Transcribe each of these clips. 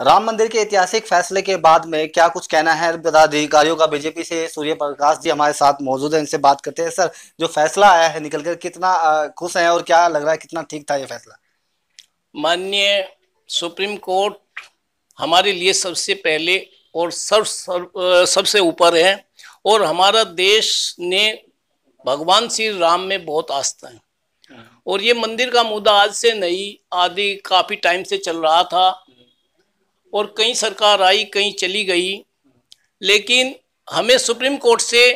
राम मंदिर के ऐतिहासिक फैसले के बाद में क्या कुछ कहना है पदाधिकारियों का बीजेपी से सूर्य प्रकाश जी हमारे साथ मौजूद है इनसे बात करते हैं सर जो फैसला आया है निकल कर कितना खुश है और क्या लग रहा है कितना ठीक था ये फैसला माननीय सुप्रीम कोर्ट हमारे लिए सबसे पहले और सब, सब सबसे ऊपर है और हमारा देश ने भगवान श्री राम में बहुत आस्था है हाँ। और ये मंदिर का मुद्दा आज से नहीं आदि काफी टाइम से चल रहा था और कई सरकार आई कहीं चली गई लेकिन हमें सुप्रीम कोर्ट से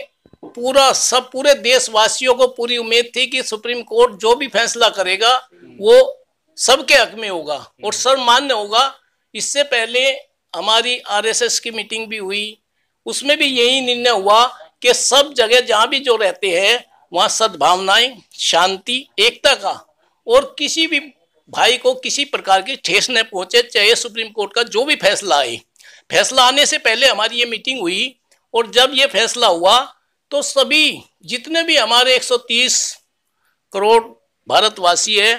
पूरा सब पूरे देशवासियों को पूरी उम्मीद थी कि सुप्रीम कोर्ट जो भी फैसला करेगा वो सबके हक में होगा और सर्वमान्य होगा इससे पहले हमारी आरएसएस की मीटिंग भी हुई उसमें भी यही निर्णय हुआ कि सब जगह जहाँ भी जो रहते हैं वहाँ सद्भावनाएं शांति एकता का और किसी भी भाई को किसी प्रकार की ठेस न पहुंचे चाहे सुप्रीम कोर्ट का जो भी फैसला आए फैसला आने से पहले हमारी ये मीटिंग हुई और जब ये फैसला हुआ तो सभी जितने भी हमारे 130 करोड़ भारतवासी है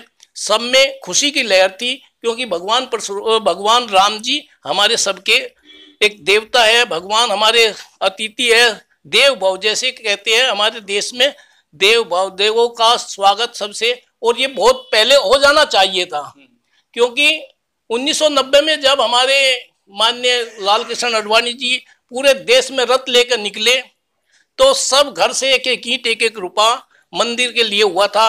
सब में खुशी की लहर थी क्योंकि भगवान पर भगवान राम जी हमारे सबके एक देवता है भगवान हमारे अतिथि है देव भाव जैसे कहते हैं हमारे देश में देव भाव देवों का स्वागत सबसे और ये बहुत पहले हो जाना चाहिए था हम्म। क्योंकि 1990 में जब हमारे माननीय लाल कृष्ण अडवाणी जी पूरे देश में रथ लेकर निकले तो सब घर से एक एक ईट एक एक रुपया मंदिर के लिए हुआ था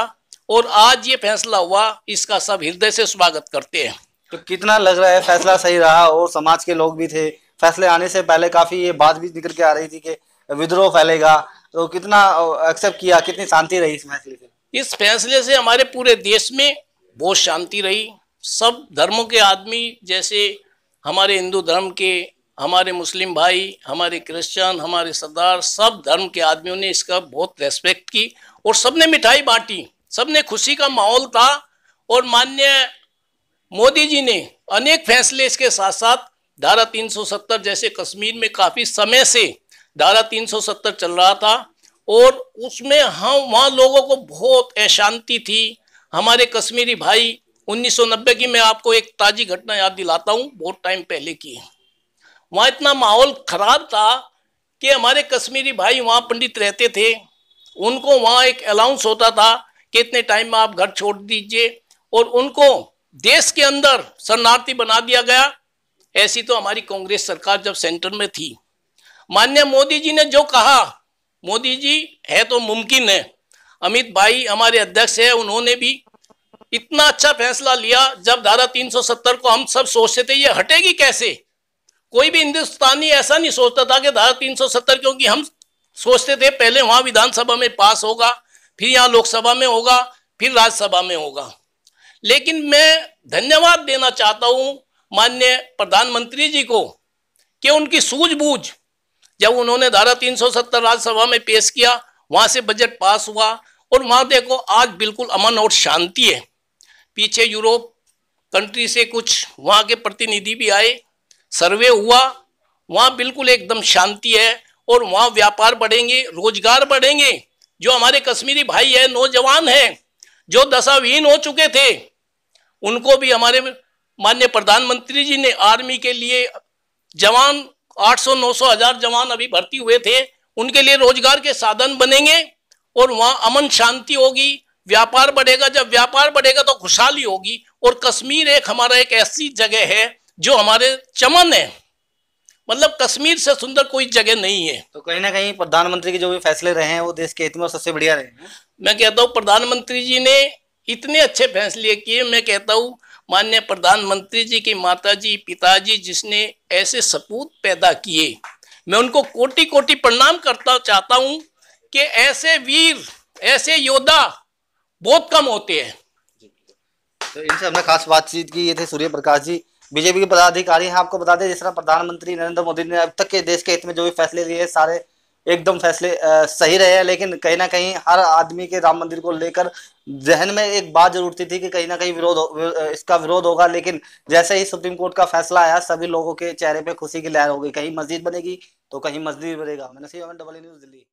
और आज ये फैसला हुआ इसका सब हृदय से स्वागत करते हैं तो कितना लग रहा है फैसला सही रहा और समाज के लोग भी थे फैसले आने से पहले काफी ये बात भी निकल के आ रही थी कि विद्रोह फैलेगा तो कितना एक्सेप्ट किया कितनी शांति रही इस फैसले से इस फैसले से हमारे पूरे देश में बहुत शांति रही सब धर्मों के आदमी जैसे हमारे हिंदू धर्म के हमारे मुस्लिम भाई हमारे क्रिश्चियन हमारे सरदार सब धर्म के आदमियों ने इसका बहुत रेस्पेक्ट की और सबने मिठाई बांटी सबने खुशी का माहौल था और माननीय मोदी जी ने अनेक फैसले इसके साथ साथ धारा 370 जैसे कश्मीर में काफ़ी समय से धारा 370 चल रहा था और उसमें हम वहाँ लोगों को बहुत अशांति थी हमारे कश्मीरी भाई 1990 की मैं आपको एक ताज़ी घटना याद दिलाता हूँ बहुत टाइम पहले की वहाँ इतना माहौल ख़राब था कि हमारे कश्मीरी भाई वहाँ पंडित रहते थे उनको वहाँ एक अलाउंस होता था कि इतने टाइम में आप घर छोड़ दीजिए और उनको देश के अंदर शरणार्थी बना दिया गया ऐसी तो हमारी कांग्रेस सरकार जब सेंटर में थी माननीय मोदी जी ने जो कहा मोदी जी है तो मुमकिन है अमित भाई हमारे अध्यक्ष है उन्होंने भी इतना अच्छा फैसला लिया जब धारा 370 को हम सब सोचते थे ये हटेगी कैसे कोई भी हिंदुस्तानी ऐसा नहीं सोचता था कि धारा 370 क्योंकि हम सोचते थे पहले वहां विधानसभा में पास होगा फिर यहाँ लोकसभा में होगा फिर राज्यसभा में होगा लेकिन मैं धन्यवाद देना चाहता हूँ माननीय प्रधानमंत्री जी को कि उनकी सूझबूझ जब उन्होंने धारा 370 राज्यसभा में पेश किया वहां से बजट पास हुआ और वहां देखो आज बिल्कुल अमन और शांति है पीछे यूरोप कंट्री से कुछ वहाँ के प्रतिनिधि भी आए सर्वे हुआ वहाँ बिल्कुल एकदम शांति है और वहाँ व्यापार बढ़ेंगे रोजगार बढ़ेंगे जो हमारे कश्मीरी भाई है नौजवान हैं जो दशाविहीन हो चुके थे उनको भी हमारे माननीय प्रधानमंत्री जी ने आर्मी के लिए जवान नौ सौ हजार जवान अभी भर्ती हुए थे उनके लिए रोजगार के साधन बनेंगे और वहां अमन शांति होगी व्यापार बढ़ेगा जब व्यापार बढ़ेगा तो खुशहाली होगी और कश्मीर एक हमारा एक ऐसी जगह है जो हमारे चमन है मतलब कश्मीर से सुंदर कोई जगह नहीं है तो कहीं ना कहीं प्रधानमंत्री के जो भी फैसले रहे हैं वो देश के इतने सबसे बढ़िया रहे मैं कहता हूँ प्रधानमंत्री जी ने इतने अच्छे फैसले किए मैं कहता हूँ मान्य प्रधानमंत्री जी की माताजी पिताजी जिसने ऐसे सपूत पैदा किए मैं उनको कोटि कोटि प्रणाम करता चाहता हूं कि ऐसे वीर ऐसे योद्धा बहुत कम होते हैं तो इनसे हमने खास बातचीत की ये थे सूर्य प्रकाश जी बीजेपी के पदाधिकारी हैं आपको बता दें जिस तरह प्रधानमंत्री नरेंद्र मोदी ने अब तक के देश के हित में जो भी फैसले लिए सारे एकदम फैसले सही रहे हैं लेकिन कहीं ना कहीं हर आदमी के राम मंदिर को लेकर जहन में एक बात जरूर थी कि कहीं ना कहीं विरोध इसका विरोध होगा लेकिन जैसे ही सुप्रीम कोर्ट का फैसला आया सभी लोगों के चेहरे पे खुशी की लहर हो गई कहीं मस्जिद बनेगी तो कहीं मस्जिद बनेगा मैंने डबल न्यूज e दिल्ली